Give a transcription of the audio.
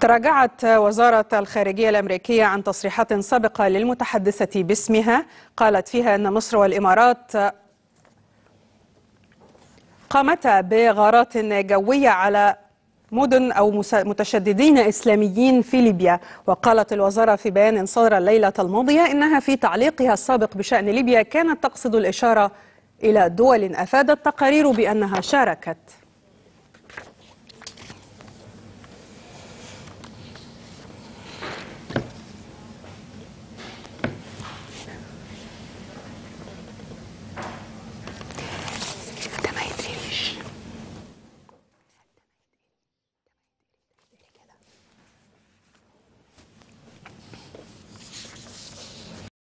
تراجعت وزارة الخارجية الأمريكية عن تصريحات سابقة للمتحدثة باسمها قالت فيها أن مصر والإمارات قامتا بغارات جوية على مدن أو متشددين إسلاميين في ليبيا وقالت الوزارة في بيان صدر الليلة الماضية إنها في تعليقها السابق بشأن ليبيا كانت تقصد الإشارة إلى دول أفادت تقارير بأنها شاركت